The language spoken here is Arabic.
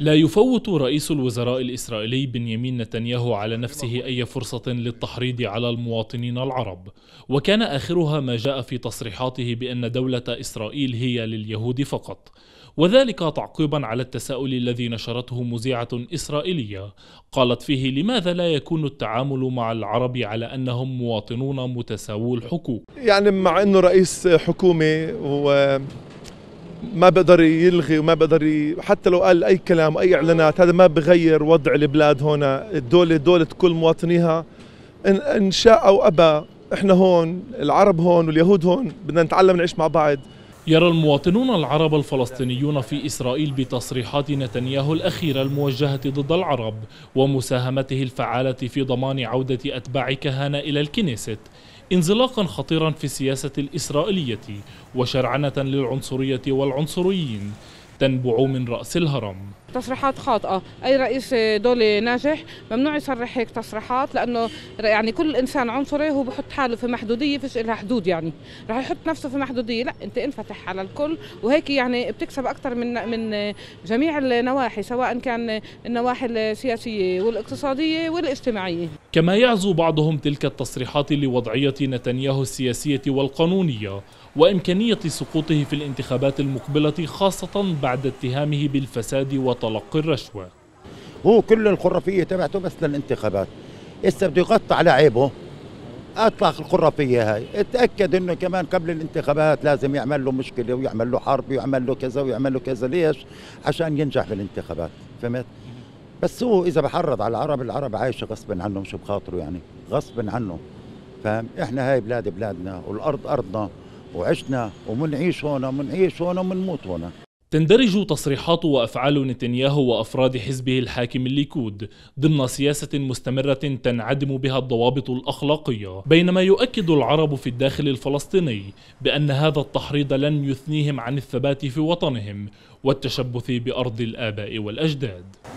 لا يفوت رئيس الوزراء الإسرائيلي بنيامين نتنياهو على نفسه أي فرصة للتحريض على المواطنين العرب وكان آخرها ما جاء في تصريحاته بأن دولة إسرائيل هي لليهود فقط وذلك تعقيبا على التساؤل الذي نشرته مذيعة إسرائيلية قالت فيه لماذا لا يكون التعامل مع العرب على أنهم مواطنون متساوو الحقوق يعني مع أنه رئيس حكومة و ما بقدر يلغي وما بقدر حتى لو قال اي كلام اي اعلانات هذا ما بغير وضع البلاد هنا الدوله دوله كل مواطنيها ان, إن شاء او ابى احنا هون العرب هون واليهود هون بدنا نتعلم نعيش مع بعض يرى المواطنون العرب الفلسطينيون في إسرائيل بتصريحات نتنياهو الأخيرة الموجهة ضد العرب ومساهمته الفعالة في ضمان عودة أتباع كهانة إلى الكنيست انزلاقا خطيرا في السياسة الإسرائيلية وشرعنة للعنصرية والعنصريين تنبع من رأس الهرم تصريحات خاطئه اي رئيس دولي ناجح ممنوع يصرح هيك تصريحات لانه يعني كل انسان عنصري هو بحط حاله في محدوديه فيش لها حدود يعني راح يحط نفسه في محدوديه لا انت انفتح على الكل وهيك يعني بتكسب اكثر من من جميع النواحي سواء كان النواحي السياسيه والاقتصاديه والاجتماعيه كما يعزو بعضهم تلك التصريحات لوضعيه نتنياهو السياسيه والقانونيه وامكانيه سقوطه في الانتخابات المقبله خاصه بعد اتهامه بالفساد وت تلقي الرشوه هو كل الخرافيه تبعته بس للانتخابات إسا بده يغطي على عيبه اطلق الخرافيه هاي اتاكد انه كمان قبل الانتخابات لازم يعمل له مشكله ويعمل له حرب ويعمل له كذا ويعمل له كذا ليش عشان ينجح بالانتخابات فهمت بس هو اذا بحرض على العرب العرب عايشه غصبا عنه مش بخاطره يعني غصبا عنه فاهم احنا هاي بلاد بلادنا والارض ارضنا وعشنا ومنعيش هون ومنعيش هون ومنموت هون تندرج تصريحات وأفعال نتنياهو وأفراد حزبه الحاكم الليكود ضمن سياسة مستمرة تنعدم بها الضوابط الأخلاقية بينما يؤكد العرب في الداخل الفلسطيني بأن هذا التحريض لن يثنيهم عن الثبات في وطنهم والتشبث بأرض الآباء والأجداد